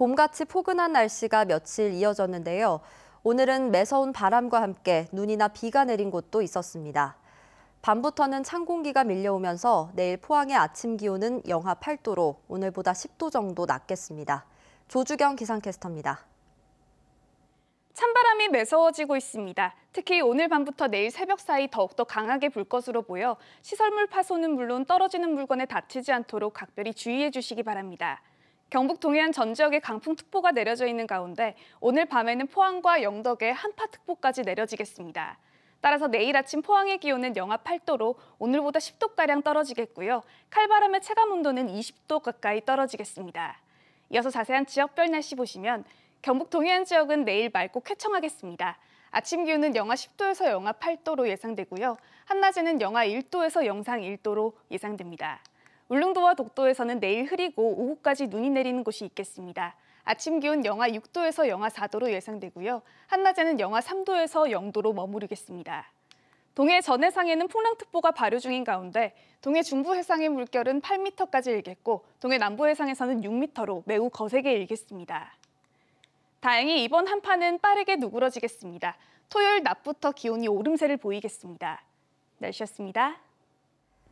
봄같이 포근한 날씨가 며칠 이어졌는데요. 오늘은 매서운 바람과 함께 눈이나 비가 내린 곳도 있었습니다. 밤부터는 찬 공기가 밀려오면서 내일 포항의 아침 기온은 영하 8도로 오늘보다 10도 정도 낮겠습니다. 조주경 기상캐스터입니다. 찬바람이 매서워지고 있습니다. 특히 오늘 밤부터 내일 새벽 사이 더욱더 강하게 불 것으로 보여 시설물 파손은 물론 떨어지는 물건에 다치지 않도록 각별히 주의해 주시기 바랍니다. 경북 동해안 전 지역에 강풍특보가 내려져 있는 가운데 오늘 밤에는 포항과 영덕에 한파특보까지 내려지겠습니다. 따라서 내일 아침 포항의 기온은 영하 8도로 오늘보다 10도가량 떨어지겠고요. 칼바람의 체감 온도는 20도 가까이 떨어지겠습니다. 이어서 자세한 지역별 날씨 보시면 경북 동해안 지역은 내일 맑고 쾌청하겠습니다. 아침 기온은 영하 10도에서 영하 8도로 예상되고요. 한낮에는 영하 1도에서 영상 1도로 예상됩니다. 울릉도와 독도에서는 내일 흐리고 오후까지 눈이 내리는 곳이 있겠습니다. 아침 기온 영하 6도에서 영하 4도로 예상되고요. 한낮에는 영하 3도에서 0도로 머무르겠습니다. 동해 전해상에는 풍랑특보가 발효 중인 가운데 동해 중부 해상의 물결은 8m까지 일겠고 동해 남부 해상에서는 6m로 매우 거세게 일겠습니다. 다행히 이번 한파는 빠르게 누그러지겠습니다. 토요일 낮부터 기온이 오름세를 보이겠습니다. 날씨였습니다.